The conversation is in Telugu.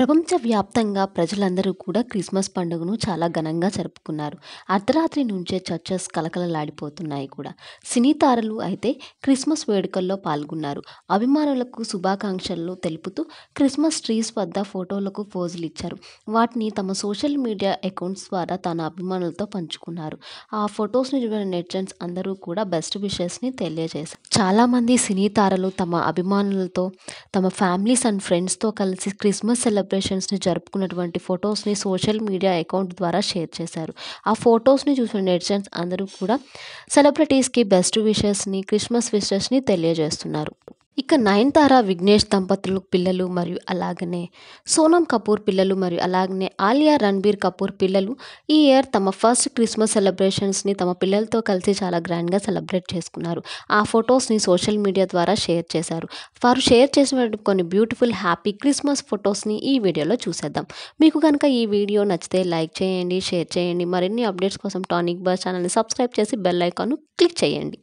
ప్రపంచవ్యాప్తంగా ప్రజలందరూ కూడా క్రిస్మస్ పండుగను చాలా ఘనంగా జరుపుకున్నారు అర్ధరాత్రి నుంచే చర్చస్ కలకలలాడిపోతున్నాయి కూడా సినీ తారలు అయితే క్రిస్మస్ వేడుకల్లో పాల్గొన్నారు అభిమానులకు శుభాకాంక్షలు తెలుపుతూ క్రిస్మస్ ట్రీస్ వద్ద ఫోటోలకు పోజులు ఇచ్చారు వాటిని తమ సోషల్ మీడియా అకౌంట్స్ ద్వారా తన అభిమానులతో పంచుకున్నారు ఆ ఫొటోస్ని చూసిన నెటిజన్స్ అందరూ కూడా బెస్ట్ విషెస్ని తెలియజేశారు చాలామంది సినీ తారలు తమ అభిమానులతో తమ ఫ్యామిలీస్ అండ్ ఫ్రెండ్స్తో కలిసి క్రిస్మస్ సెలబ్ సెలబ్రేషన్స్ని జరుపుకున్నటువంటి ఫొటోస్ని సోషల్ మీడియా అకౌంట్ ద్వారా షేర్ చేశారు ఆ ఫొటోస్ని చూసిన నెటిజన్స్ అందరూ కూడా సెలబ్రిటీస్కి బెస్ట్ విషెస్ని క్రిస్మస్ విషెస్ని తెలియజేస్తున్నారు ఇక నయనతార విఘ్నేష్ దంపతులు పిల్లలు మరియు అలాగనే సోనం కపూర్ పిల్లలు మరియు అలాగనే ఆలియా రణబీర్ కపూర్ పిల్లలు ఈ ఇయర్ తమ ఫస్ట్ క్రిస్మస్ సెలబ్రేషన్స్ని తమ పిల్లలతో కలిసి చాలా గ్రాండ్గా సెలబ్రేట్ చేసుకున్నారు ఆ ఫొటోస్ని సోషల్ మీడియా ద్వారా షేర్ చేశారు వారు షేర్ చేసిన కొన్ని బ్యూటిఫుల్ హ్యాపీ క్రిస్మస్ ఫొటోస్ని ఈ వీడియోలో చూసేద్దాం మీకు కనుక ఈ వీడియో నచ్చితే లైక్ చేయండి షేర్ చేయండి మరిన్ని అప్డేట్స్ కోసం టానిక్ బస్ ఛానల్ని సబ్స్క్రైబ్ చేసి బెల్ ఐకాన్ను క్లిక్ చేయండి